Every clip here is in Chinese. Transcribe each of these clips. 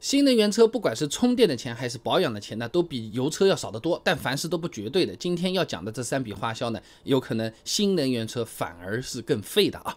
新能源车不管是充电的钱还是保养的钱呢，都比油车要少得多。但凡事都不绝对的，今天要讲的这三笔花销呢，有可能新能源车反而是更费的啊。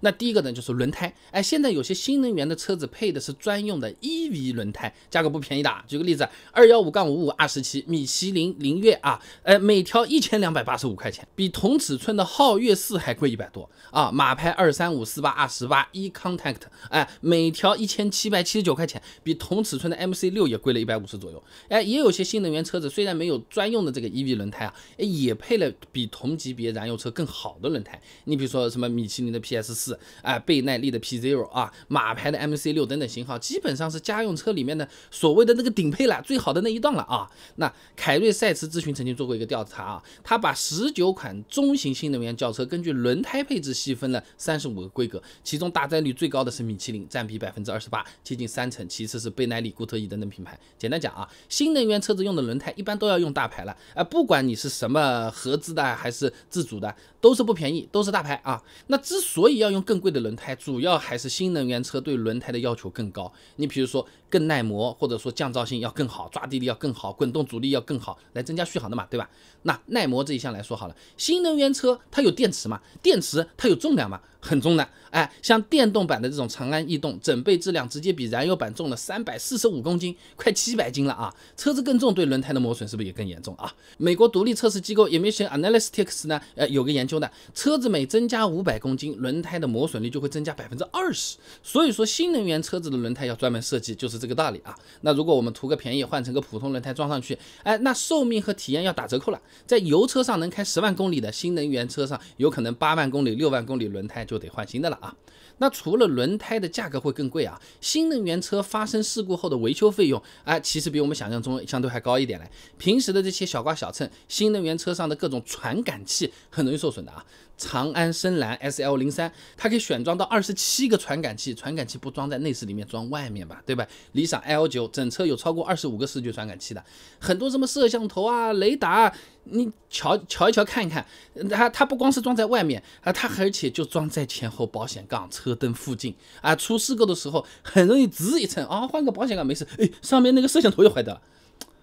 那第一个呢，就是轮胎。哎，现在有些新能源的车子配的是专用的 EV 轮胎，价格不便宜的。举个例子，二幺五杠五五二十七米其林林悦啊，哎，每条一千两百八十五块钱，比同尺寸的皓月四还贵一百多啊。马牌二三五四八二十八 E Contact，哎，每条一千七百七十九块钱，比同尺寸的 MC 六也贵了一百五十左右。哎，也有些新能源车子虽然没有专用的这个 EV 轮胎啊，哎，也配了比同级别燃油车更好的轮胎。你比如说什么米其林的 PS 四。哎，倍耐力的 P Zero 啊，马牌的 MC 六等等型号，基本上是家用车里面的所谓的那个顶配了，最好的那一档了啊。那凯瑞赛驰咨询曾经做过一个调查啊，他把十九款中型新能源轿车根据轮胎配置细分了三十五个规格，其中搭载率最高的是米其林，占比百分之二十八，接近三成；其次是倍耐力、固特异等等品牌。简单讲啊，新能源车子用的轮胎一般都要用大牌了，哎，不管你是什么合资的还是自主的，都是不便宜，都是大牌啊。那之所以要用更贵的轮胎，主要还是新能源车对轮胎的要求更高。你比如说，更耐磨，或者说降噪性要更好，抓地力要更好，滚动阻力要更好，来增加续航的嘛，对吧？那耐磨这一项来说好了，新能源车它有电池嘛，电池它有重量嘛。很重的，哎，像电动版的这种长安逸动，整备质量直接比燃油版重了三百四十五公斤，快七百斤了啊！车子更重，对轮胎的磨损是不是也更严重啊？美国独立测试机构 e m i s i o n Analytics 呢，呃，有个研究的，车子每增加五百公斤，轮胎的磨损率就会增加百分之二十。所以说，新能源车子的轮胎要专门设计，就是这个道理啊。那如果我们图个便宜，换成个普通轮胎装上去，哎，那寿命和体验要打折扣了。在油车上能开十万公里的新能源车上，有可能八万公里、六万公里轮胎就。得换新的了啊！那除了轮胎的价格会更贵啊，新能源车发生事故后的维修费用，哎，其实比我们想象中相对还高一点嘞。平时的这些小刮小蹭，新能源车上的各种传感器很容易受损的啊。长安深蓝 S L 零三，它可以选装到二十七个传感器，传感器不装在内饰里面，装外面吧，对吧？理想 L 九整车有超过二十五个视觉传感器的，很多什么摄像头啊、雷达，你瞧瞧一瞧看一看，它它不光是装在外面啊，它而且就装在前后保险杠、车灯附近啊，出事故的时候很容易吱一蹭啊，换个保险杠没事，哎，上面那个摄像头又坏掉了。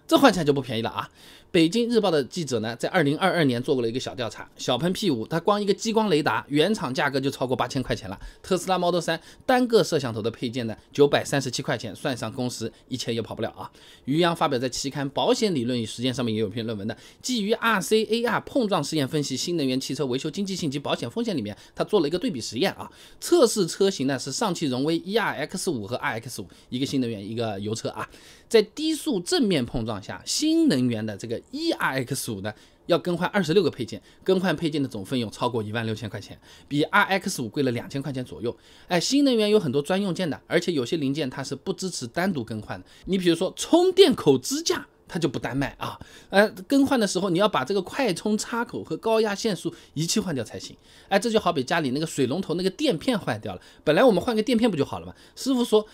这换起来就不便宜了啊！北京日报的记者呢，在二零二二年做过了一个小调查，小鹏 P 五它光一个激光雷达原厂价格就超过八千块钱了。特斯拉 Model 三单个摄像头的配件呢，九百三十七块钱，算上工时，一千也跑不了啊。于洋发表在期刊《保险理论与实践》上面也有篇论文的，基于 RCA R 碰撞试验分析新能源汽车维修经济性及保险风险里面，他做了一个对比实验啊。测试车型呢是上汽荣威 ERX 五和 RX 五，一个新能源，一个油车啊，在低速正面碰撞。下新能源的这个 e R X 五呢，要更换二十六个配件，更换配件的总费用超过一万六千块钱，比 R X 五贵了两千块钱左右。哎，新能源有很多专用件的，而且有些零件它是不支持单独更换的。你比如说充电口支架，它就不单卖啊。呃，更换的时候你要把这个快充插口和高压线束一起换掉才行。哎，这就好比家里那个水龙头那个垫片坏掉了，本来我们换个垫片不就好了吗？师傅说。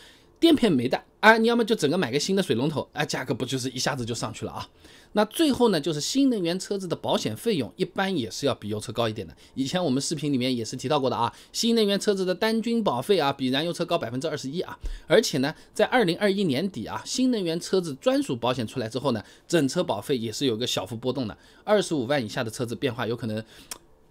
垫片没带啊？你要么就整个买个新的水龙头，哎，价格不就是一下子就上去了啊？那最后呢，就是新能源车子的保险费用一般也是要比油车高一点的。以前我们视频里面也是提到过的啊，新能源车子的单均保费啊比燃油车高百分之二十一啊。而且呢，在二零二一年底啊，新能源车子专属保险出来之后呢，整车保费也是有个小幅波动的。二十五万以下的车子变化有可能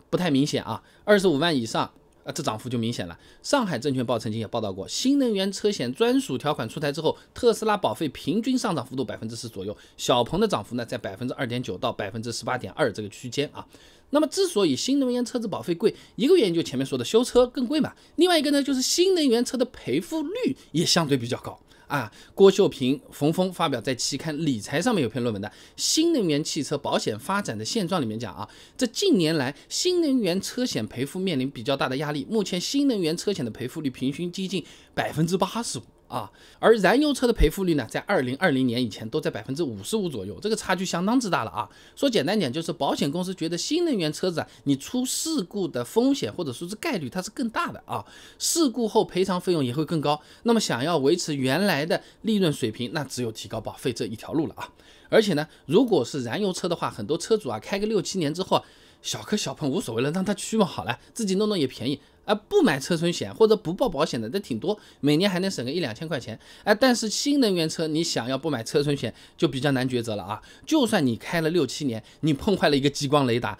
不太明显啊，二十五万以上。啊，这涨幅就明显了。上海证券报曾经也报道过，新能源车险专属条款出台之后，特斯拉保费平均上涨幅度百分之十左右，小鹏的涨幅呢在百分之二点九到百分之十八点二这个区间啊。那么，之所以新能源车子保费贵，一个原因就前面说的修车更贵嘛，另外一个呢就是新能源车的赔付率也相对比较高。啊，郭秀平、冯峰发表在期刊《理财》上面有篇论文的《新能源汽车保险发展的现状》，里面讲啊，这近年来新能源车险赔付面临比较大的压力，目前新能源车险的赔付率平均接近百分之八十五。啊，而燃油车的赔付率呢，在二零二零年以前都在百分之五十五左右，这个差距相当之大了啊。说简单点，就是保险公司觉得新能源车子啊，你出事故的风险或者说是概率它是更大的啊，事故后赔偿费用也会更高。那么想要维持原来的利润水平，那只有提高保费这一条路了啊。而且呢，如果是燃油车的话，很多车主啊开个六七年之后，小磕小碰无所谓了，让他去嘛，好了，自己弄弄也便宜。啊，不买车损险或者不报保险的这挺多，每年还能省个一两千块钱。哎，但是新能源车你想要不买车损险就比较难抉择了啊！就算你开了六七年，你碰坏了一个激光雷达。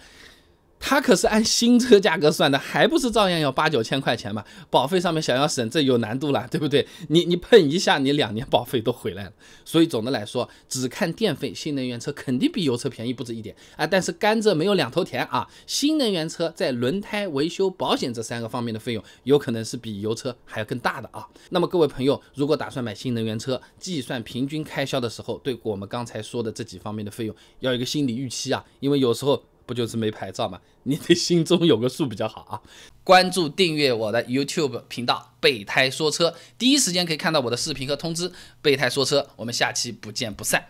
它可是按新车价格算的，还不是照样要八九千块钱嘛？保费上面想要省，这有难度了，对不对？你你碰一下，你两年保费都回来了。所以总的来说，只看电费，新能源车肯定比油车便宜不止一点啊。但是甘蔗没有两头甜啊，新能源车在轮胎维修、保险这三个方面的费用，有可能是比油车还要更大的啊。那么各位朋友，如果打算买新能源车，计算平均开销的时候，对我们刚才说的这几方面的费用，要有一个心理预期啊，因为有时候。不就是没牌照吗？你得心中有个数比较好啊！关注订阅我的 YouTube 频道“备胎说车”，第一时间可以看到我的视频和通知。“备胎说车”，我们下期不见不散。